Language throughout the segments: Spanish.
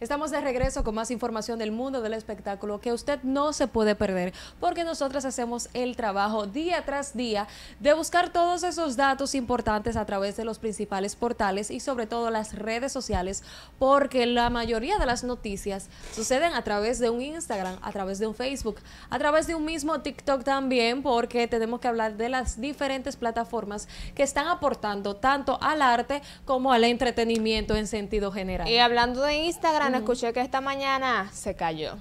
Estamos de regreso con más información del mundo del espectáculo que usted no se puede perder porque nosotras hacemos el trabajo día tras día de buscar todos esos datos importantes a través de los principales portales y sobre todo las redes sociales porque la mayoría de las noticias suceden a través de un Instagram, a través de un Facebook, a través de un mismo TikTok también porque tenemos que hablar de las diferentes plataformas que están aportando tanto al arte como al entretenimiento en sentido general. Y hablando de Instagram, escuché que esta mañana se cayó.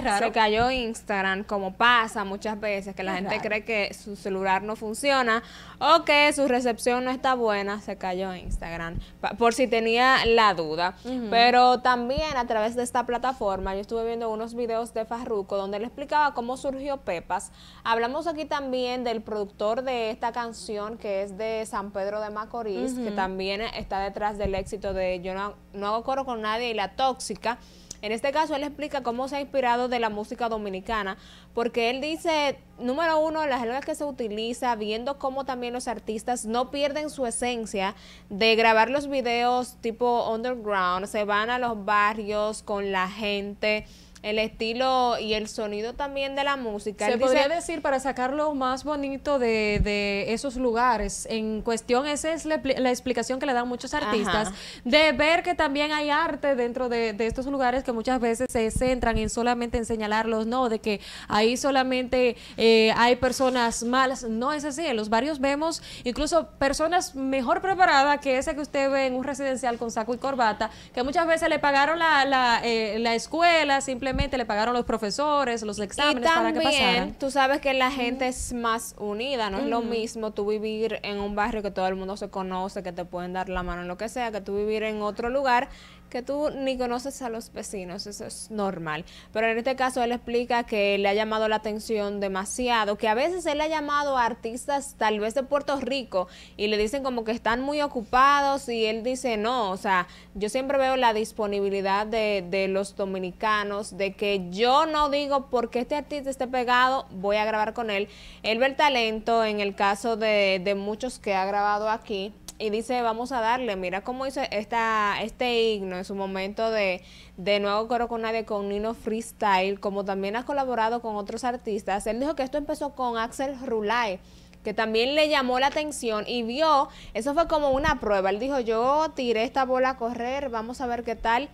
Se cayó Instagram, como pasa muchas veces, que la gente cree que su celular no funciona o que su recepción no está buena, se cayó Instagram, por si tenía la duda. Pero también a través de esta plataforma, yo estuve viendo unos videos de Farruko donde le explicaba cómo surgió Pepas. Hablamos aquí también del productor de esta canción que es de San Pedro de Macorís, que también está detrás del éxito de Yo no hago coro con nadie y la tóxica. En este caso, él explica cómo se ha inspirado de la música dominicana, porque él dice, número uno, las lenguas que se utiliza, viendo cómo también los artistas no pierden su esencia de grabar los videos tipo underground, se van a los barrios con la gente el estilo y el sonido también de la música. Se podría decir, para sacar lo más bonito de, esos lugares, en cuestión, esa es la, explicación que le dan muchos artistas, de ver que también hay arte dentro de, estos lugares que muchas veces se centran en solamente en señalarlos, no, de que ahí solamente eh, hay personas malas, no es así, en los barrios vemos incluso personas mejor preparadas que esa que usted ve en un residencial con saco y corbata, que muchas veces le pagaron la eh, escuela simplemente le pagaron los profesores, los exámenes para que pasaran. Tú sabes que la gente es más unida, no es lo mismo tú vivir en un barrio que todo el mundo se conoce, que te pueden dar la mano en lo que sea, que tú vivir en otro lugar que tú ni conoces a los vecinos, eso es normal. Pero en este caso él explica que le ha llamado la atención demasiado, que a veces él ha llamado a artistas tal vez de Puerto Rico y le dicen como que están muy ocupados y él dice no, o sea, yo siempre veo la disponibilidad de, de los dominicanos, de que yo no digo porque este artista esté pegado, voy a grabar con él. Él ve el talento en el caso de, de muchos que ha grabado aquí y dice, vamos a darle, mira cómo hizo esta, este himno en su momento de, de Nuevo Coro con Nadie, con Nino Freestyle, como también ha colaborado con otros artistas. Él dijo que esto empezó con Axel rulai que también le llamó la atención y vio, eso fue como una prueba. Él dijo, yo tiré esta bola a correr, vamos a ver qué tal.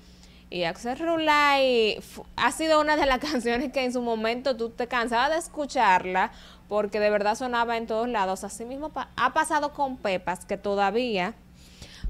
Y Axel Rulai ha sido una de las canciones que en su momento tú te cansabas de escucharla porque de verdad sonaba en todos lados. Así mismo ha pasado con Pepas, que todavía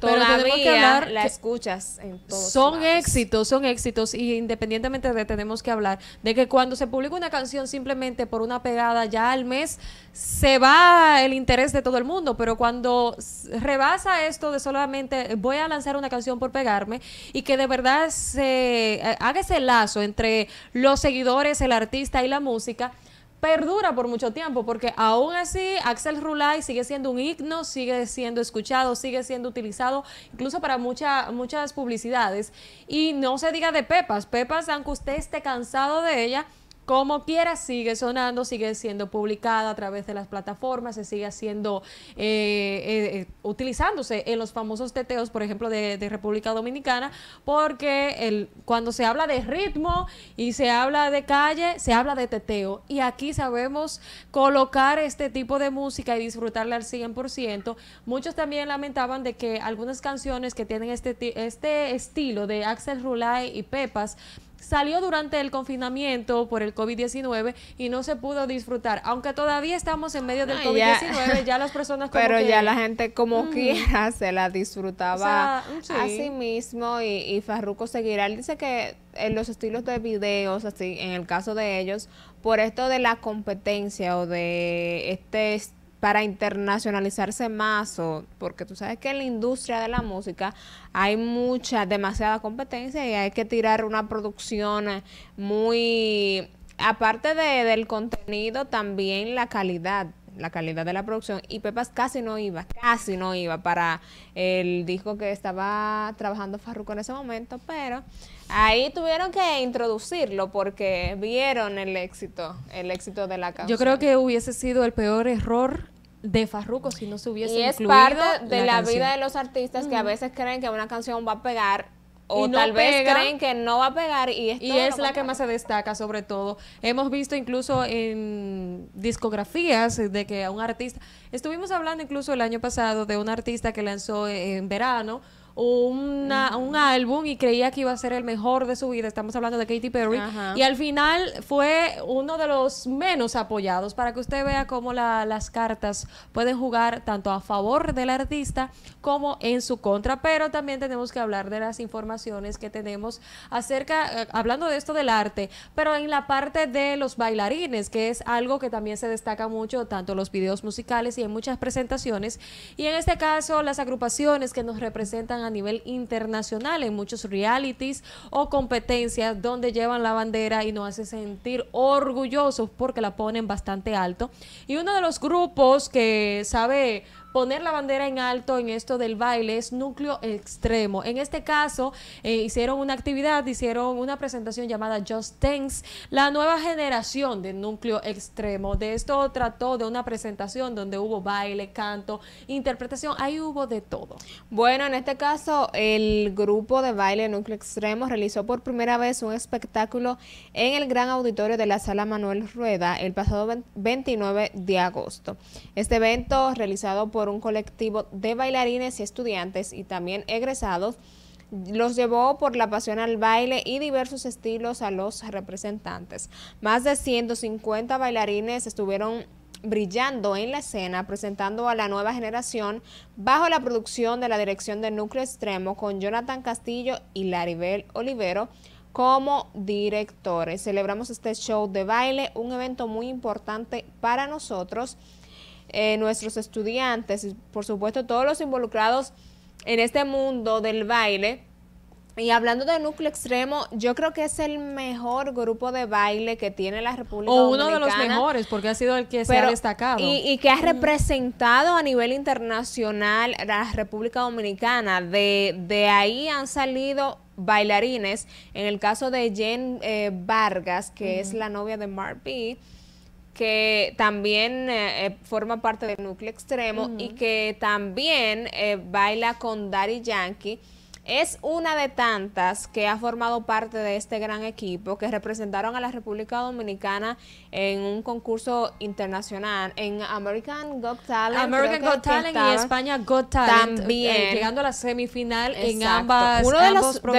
Todavía que la escuchas en todos Son éxitos, son éxitos y independientemente de tenemos que hablar de que cuando se publica una canción simplemente por una pegada ya al mes se va el interés de todo el mundo, pero cuando rebasa esto de solamente voy a lanzar una canción por pegarme y que de verdad se eh, haga ese lazo entre los seguidores, el artista y la música, perdura por mucho tiempo, porque aún así Axel Rulay sigue siendo un himno, sigue siendo escuchado, sigue siendo utilizado, incluso para muchas publicidades. Y no se diga de Pepas, Pepas, aunque usted esté cansado de ella, como quiera, sigue sonando, sigue siendo publicada a través de las plataformas, se sigue haciendo, eh, eh, eh, utilizándose en los famosos teteos, por ejemplo, de, República Dominicana, porque el, cuando se habla de ritmo y se habla de calle, se habla de teteo. Y aquí sabemos colocar este tipo de música y disfrutarla al 100%. Muchos también lamentaban de que algunas canciones que tienen este, este estilo de Axel Rulai y Pepas, salió durante el confinamiento por el COVID-19 y no se pudo disfrutar. Aunque todavía estamos en medio del COVID-19, ya, las personas Pero ya la gente como quiera se la disfrutaba a mm, sí mismo y, y Farruko seguirá. Él dice que en eh, los estilos de videos, así en el caso de ellos, por esto de la competencia o de este para internacionalizarse más, o, porque tú sabes que en la industria de la música hay mucha, demasiada competencia y hay que tirar una producción muy, aparte de, del contenido, también la calidad la calidad de la producción y Pepas casi no iba, casi no iba para el disco que estaba trabajando Farruko en ese momento, pero Ahí tuvieron que introducirlo porque vieron el éxito, el éxito de la canción. Yo creo que hubiese sido el peor error de Farruko si no se hubiese y es parte de la, vida de los artistas que a veces creen que una canción va a pegar o tal vez creen que no va a pegar y es, y es la que más se destaca sobre todo. Hemos visto incluso en discografías de que a un artista, estuvimos hablando incluso el año pasado de un artista que lanzó en verano un álbum y creía que iba a ser el mejor de su vida. Estamos hablando de Katy Perry. Y al final fue uno de los menos apoyados para que usted vea cómo las cartas pueden jugar tanto a favor del artista como en su contra. Pero también tenemos que hablar de las informaciones que tenemos acerca, eh, hablando de esto del arte, pero en la parte de los bailarines, que es algo que también se destaca mucho, tanto los videos musicales y en muchas presentaciones. Y en este caso, las agrupaciones que nos representan a nivel internacional en muchos realities o competencias donde llevan la bandera y nos hace sentir orgullosos porque la ponen bastante alto. Y uno de los grupos que sabe poner la bandera en alto en esto del baile es núcleo extremo. En este caso, eh, hicieron una actividad, hicieron una presentación llamada Just Thanks, la nueva generación de núcleo extremo. De esto trató de una presentación donde hubo baile, canto, interpretación, ahí hubo de todo. Bueno, en este caso, el grupo de baile núcleo extremo realizó por primera vez un espectáculo en el gran auditorio de la sala Manuel Rueda el pasado 29 de agosto. Este evento realizado por por un colectivo de bailarines y estudiantes y también egresados, los llevó por la pasión al baile y diversos estilos a los representantes. Más de 150 bailarines estuvieron brillando en la escena, presentando a la nueva generación bajo la producción de la dirección de Núcleo Extremo con Jonathan Castillo y Laribel Olivero como directores. Celebramos este show de baile, un evento muy importante para nosotros eh, nuestros estudiantes y por supuesto todos los involucrados en este mundo del baile. Y hablando de núcleo extremo, yo creo que es el mejor grupo de baile que tiene la República Dominicana. O uno de los mejores, porque ha sido el que se ha destacado. Y, que ha mm. representado a nivel internacional la República Dominicana. De, de ahí han salido bailarines. En el caso de Jen eh, Vargas, que es la novia de Mark B., que también eh, eh, forma parte del núcleo extremo y que también eh, baila con Daddy Yankee es una de tantas que ha formado parte de este gran equipo que representaron a la República Dominicana en un concurso internacional, en American Got Talent. American Got Talent y España Got Talent. Eh, también. llegando a la semifinal en ambas. Uno de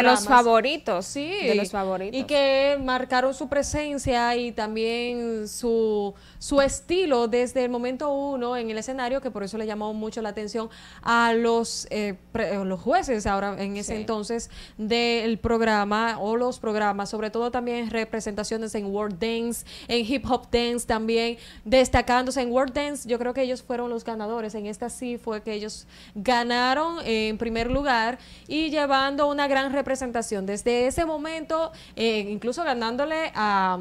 los, favoritos. Sí. De los favoritos. Y que marcaron su presencia y también su, su estilo desde el momento uno en el escenario, que por eso le llamó mucho la atención a los, eh, los jueces ahora en ese entonces del programa o los programas, sobre todo también representaciones en World Dance, en Hip Hop Dance también, destacándose en World Dance. Yo creo que ellos fueron los ganadores. En esta sí fue que ellos ganaron en primer lugar y llevando una gran representación. Desde ese momento, eh, incluso ganándole a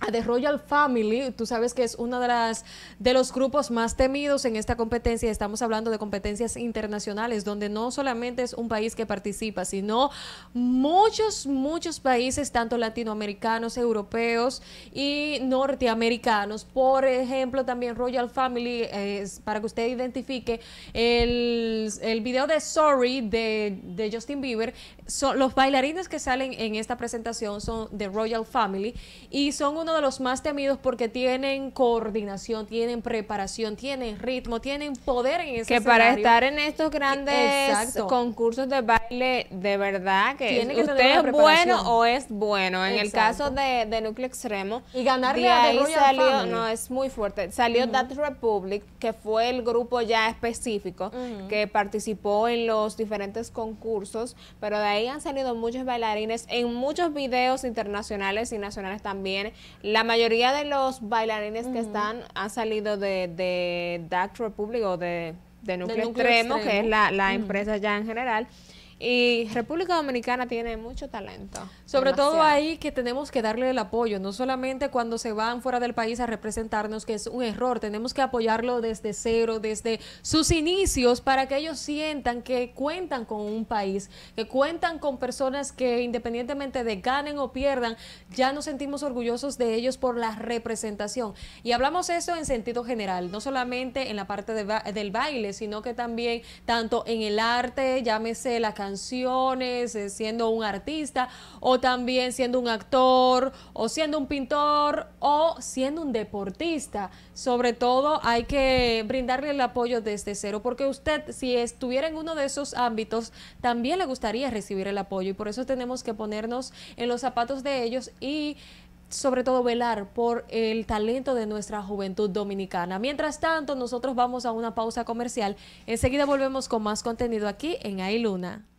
a The Royal Family, tú sabes que es uno de, las, de los grupos más temidos en esta competencia. Estamos hablando de competencias internacionales, donde no solamente es un país que participa, sino muchos, muchos países, tanto latinoamericanos, europeos y norteamericanos. Por ejemplo, también Royal Family, eh, es para que usted identifique, el, el video de Sorry de, de Justin Bieber, son, los bailarines que salen en esta presentación son de Royal Family y son un uno de los más temidos porque tienen coordinación, tienen preparación, tienen ritmo, tienen poder en ese Que para estar en estos grandes concursos de baile, de verdad que, usted es bueno o es bueno. En el caso de, de, Núcleo Extremo, y ganarle a salió, no, es muy fuerte. Salió That Republic, que fue el grupo ya específico que participó en los diferentes concursos, pero de ahí han salido muchos bailarines en muchos videos internacionales y nacionales también la mayoría de los bailarines que están han salido de, de Dark Republic o de, de núcleo, extremo, que es la, empresa ya en general. Y República Dominicana tiene mucho talento. Sobre todo ahí que tenemos que darle el apoyo, no solamente cuando se van fuera del país a representarnos, que es un error, tenemos que apoyarlo desde cero, desde sus inicios, para que ellos sientan que cuentan con un país, que cuentan con personas que independientemente de ganen o pierdan, ya nos sentimos orgullosos de ellos por la representación. Y hablamos eso en sentido general, no solamente en la parte del baile, sino que también tanto en el arte, llámese la canciones, eh, siendo un artista, o también siendo un actor, o siendo un pintor, o siendo un deportista. Sobre todo hay que brindarle el apoyo desde cero, porque usted si estuviera en uno de esos ámbitos, también le gustaría recibir el apoyo y por eso tenemos que ponernos en los zapatos de ellos y sobre todo velar por el talento de nuestra juventud dominicana. Mientras tanto, nosotros vamos a una pausa comercial. Enseguida volvemos con más contenido aquí en Ailuna.